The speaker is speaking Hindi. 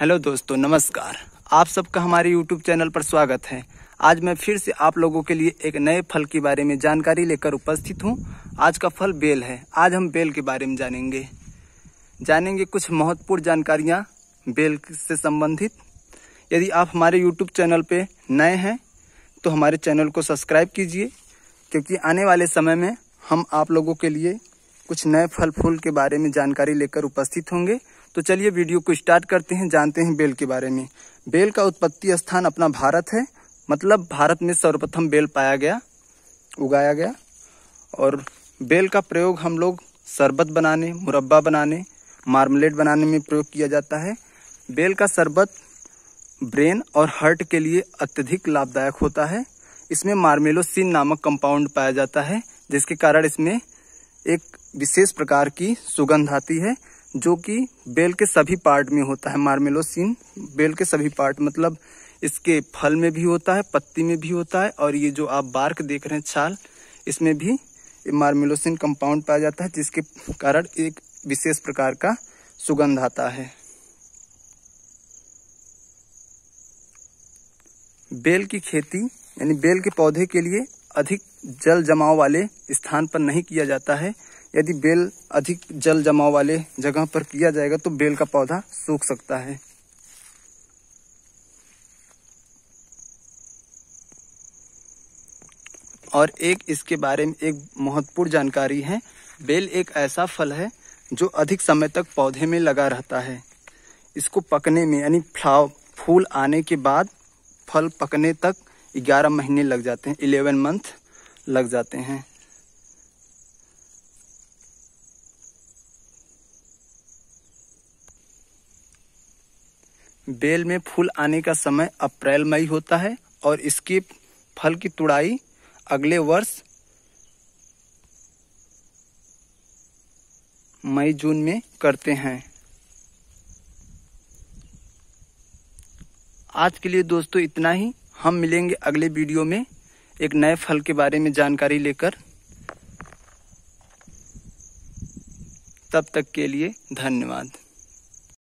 हेलो दोस्तों नमस्कार आप सबका हमारे यूट्यूब चैनल पर स्वागत है आज मैं फिर से आप लोगों के लिए एक नए फल के बारे में जानकारी लेकर उपस्थित हूँ आज का फल बेल है आज हम बेल के बारे में जानेंगे जानेंगे कुछ महत्वपूर्ण जानकारियाँ बेल से संबंधित यदि आप हमारे यूट्यूब चैनल पर नए हैं तो हमारे चैनल को सब्सक्राइब कीजिए क्योंकि आने वाले समय में हम आप लोगों के लिए कुछ नए फल फूल के बारे में जानकारी लेकर उपस्थित होंगे तो चलिए वीडियो को स्टार्ट करते हैं जानते हैं बेल के बारे में बेल का उत्पत्ति स्थान अपना भारत है मतलब भारत में सर्वप्रथम बेल पाया गया उगाया गया और बेल का प्रयोग हम लोग शरबत बनाने मुरब्बा बनाने मार्मलेट बनाने में प्रयोग किया जाता है बेल का शरबत ब्रेन और हार्ट के लिए अत्यधिक लाभदायक होता है इसमें मार्मेलोसिन नामक कंपाउंड पाया जाता है जिसके कारण इसमें एक विशेष प्रकार की सुगंध आती है जो कि बेल के सभी पार्ट में होता है मार्मेलोसिन बेल के सभी पार्ट मतलब इसके फल में भी होता है पत्ती में भी होता है और ये जो आप बार्क देख रहे हैं छाल इसमें भी मार्मेलोसिन कंपाउंड पाया जाता है जिसके कारण एक विशेष प्रकार का सुगंध आता है बेल की खेती यानी बेल के पौधे के लिए अधिक जल जमाव वाले स्थान पर नहीं किया जाता है यदि बेल अधिक जल जमाव वाले जगह पर किया जाएगा तो बेल का पौधा सूख सकता है और एक इसके बारे में एक महत्वपूर्ण जानकारी है बेल एक ऐसा फल है जो अधिक समय तक पौधे में लगा रहता है इसको पकने में यानी फ्लाव फूल आने के बाद फल पकने तक 11 महीने लग जाते हैं 11 मंथ लग जाते हैं बेल में फूल आने का समय अप्रैल मई होता है और इसकी फल की तुड़ाई अगले वर्ष मई जून में करते हैं आज के लिए दोस्तों इतना ही हम मिलेंगे अगले वीडियो में एक नए फल के बारे में जानकारी लेकर तब तक के लिए धन्यवाद